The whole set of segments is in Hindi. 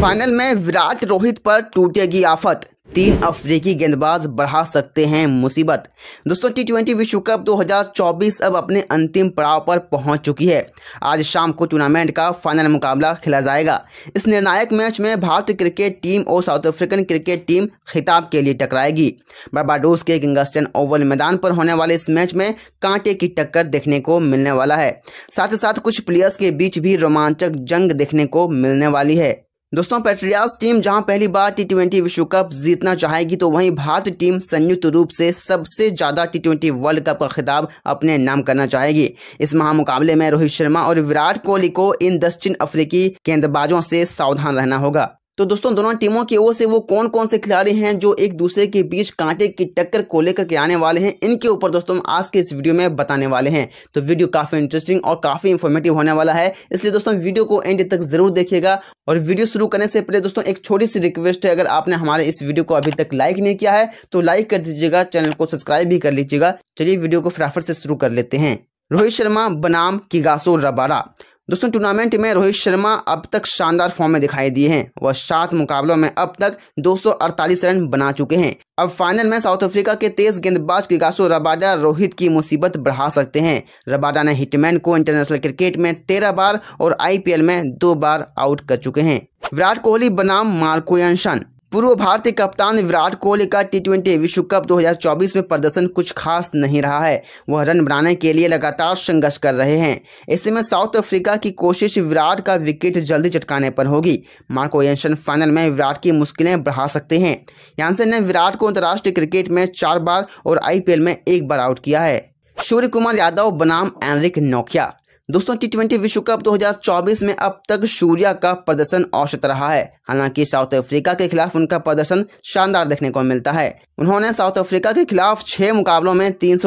फाइनल में विराट रोहित पर टूटेगी आफत तीन अफ्रीकी गेंदबाज बढ़ा सकते हैं मुसीबत दोस्तों टी ट्वेंटी विश्व कप 2024 अब अपने अंतिम पड़ाव पर पहुंच चुकी है आज शाम को टूर्नामेंट का फाइनल मुकाबला खेला जाएगा इस निर्णायक मैच में भारतीय क्रिकेट टीम और साउथ अफ्रीकन क्रिकेट टीम खिताब के लिए टकराएगी बर्बाडोस के किंगस्टन ओवल मैदान पर होने वाले इस मैच में कांटे की टक्कर देखने को मिलने वाला है साथ ही साथ कुछ प्लेयर्स के बीच भी रोमांचक जंग देखने को मिलने वाली है दोस्तों पेट्रियास टीम जहां पहली बार टी ट्वेंटी विश्व कप जीतना चाहेगी तो वहीं भारत टीम संयुक्त रूप से सबसे ज़्यादा टी ट्वेंटी वर्ल्ड कप का खिताब अपने नाम करना चाहेगी इस महामुकाबले में रोहित शर्मा और विराट कोहली को इन दक्षिण अफ्रीकी गेंदबाजों से सावधान रहना होगा तो दोस्तों दोनों टीमों की ओर से वो कौन कौन से खिलाड़ी हैं जो एक दूसरे के बीच कांटे की टक्कर को लेकर के आने वाले हैं इनके ऊपर दोस्तों हम आज के इस वीडियो में बताने वाले हैं तो वीडियो काफ़ी इंटरेस्टिंग और काफ़ी इंफॉर्मेटिव होने वाला है इसलिए दोस्तों वीडियो को एंड तक जरूर देखिएगा और वीडियो शुरू करने से पहले दोस्तों एक छोटी सी रिक्वेस्ट है अगर आपने हमारे इस वीडियो को अभी तक लाइक नहीं किया है तो लाइक कर दीजिएगा चैनल को सब्सक्राइब भी कर लीजिएगा चलिए वीडियो को फटाफट से शुरू कर लेते हैं रोहित शर्मा बनाम किगासो रबारा दोस्तों टूर्नामेंट में रोहित शर्मा अब तक शानदार फॉर्म में दिखाई दिए हैं वह सात मुकाबलों में अब तक 248 रन बना चुके हैं अब फाइनल में साउथ अफ्रीका के तेज गेंदबाज गिगासो रबाडा रोहित की मुसीबत बढ़ा सकते हैं रबाडा ने हिटमैन को इंटरनेशनल क्रिकेट में तेरह बार और आईपीएल में दो बार आउट कर चुके हैं विराट कोहली बनाम मार्को पूर्व भारतीय कप्तान विराट कोहली का टी ट्वेंटी विश्व कप 2024 में प्रदर्शन कुछ खास नहीं रहा है वह रन बनाने के लिए लगातार संघर्ष कर रहे हैं ऐसे में साउथ अफ्रीका की कोशिश विराट का विकेट जल्दी चटकाने पर होगी मार्को एंशन फाइनल में विराट की मुश्किलें बढ़ा सकते हैं यानसन ने विराट को अंतर्राष्ट्रीय क्रिकेट में चार बार और आई में एक बार आउट किया है सूर्य कुमार यादव बनाम एनरिक नोकिया दोस्तों टी ट्वेंटी विश्व कप 2024 में अब तक सूर्या का प्रदर्शन औसत रहा है हालांकि साउथ अफ्रीका के खिलाफ उनका प्रदर्शन शानदार देखने को मिलता है उन्होंने साउथ अफ्रीका के खिलाफ छह मुकाबलों में तीन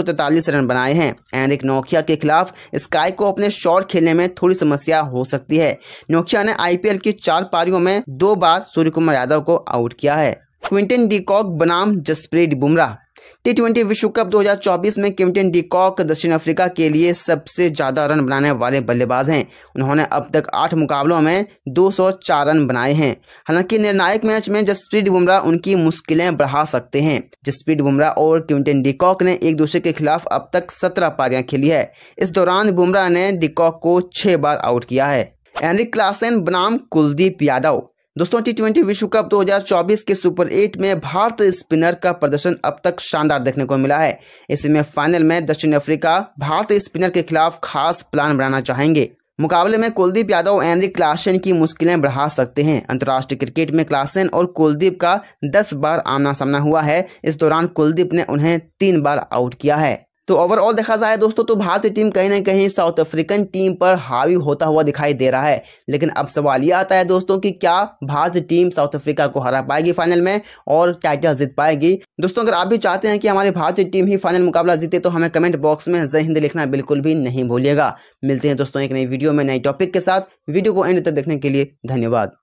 रन बनाए हैं एनरिक नोकिया के खिलाफ स्काई को अपने शॉट खेलने में थोड़ी समस्या हो सकती है नोकिया ने आई की चार पारियों में दो बार सूर्य कुमार यादव को आउट किया है क्विंटन डीकॉक बनाम जसप्रीत बुमराह टी ट्वेंटी विश्व कप 2024 में किमटिन डिकॉक दक्षिण अफ्रीका के लिए सबसे ज़्यादा रन बनाने वाले बल्लेबाज हैं उन्होंने अब तक आठ मुकाबलों में 204 रन बनाए हैं हालांकि निर्णायक मैच में जसप्रीत बुमराह उनकी मुश्किलें बढ़ा सकते हैं जसप्रीत बुमराह और किमटिन डीकॉक ने एक दूसरे के खिलाफ अब तक सत्रह पारियां खेली है इस दौरान बुमराह ने डीकॉक को छह बार आउट किया है एनरिक क्लासेन बनाम कुलदीप यादव दोस्तों टी ट्वेंटी विश्व कप 2024 के सुपर एट में भारत स्पिनर का प्रदर्शन अब तक शानदार देखने को मिला है इसमें फाइनल में दक्षिण अफ्रीका भारतीय स्पिनर के खिलाफ खास प्लान बनाना चाहेंगे मुकाबले में कुलदीप यादव एनरी क्लासन की मुश्किलें बढ़ा सकते हैं अंतर्राष्ट्रीय क्रिकेट में क्लासेन और कुलदीप का दस बार आमना सामना हुआ है इस दौरान कुलदीप ने उन्हें तीन बार आउट किया है तो ओवरऑल देखा जाए दोस्तों तो भारतीय टीम कहीं ना कहीं साउथ अफ्रीकन टीम पर हावी होता हुआ दिखाई दे रहा है लेकिन अब सवाल ये आता है दोस्तों कि क्या भारतीय टीम साउथ अफ्रीका को हरा पाएगी फाइनल में और टाइटल जीत पाएगी दोस्तों अगर आप भी चाहते हैं कि हमारी भारतीय टीम ही फाइनल मुकाबला जीते तो हमें कमेंट बॉक्स में जय हिंद लिखना बिल्कुल भी नहीं भूलिएगा मिलते हैं दोस्तों एक नई वीडियो में नए टॉपिक के साथ वीडियो को एंड तक देखने के लिए धन्यवाद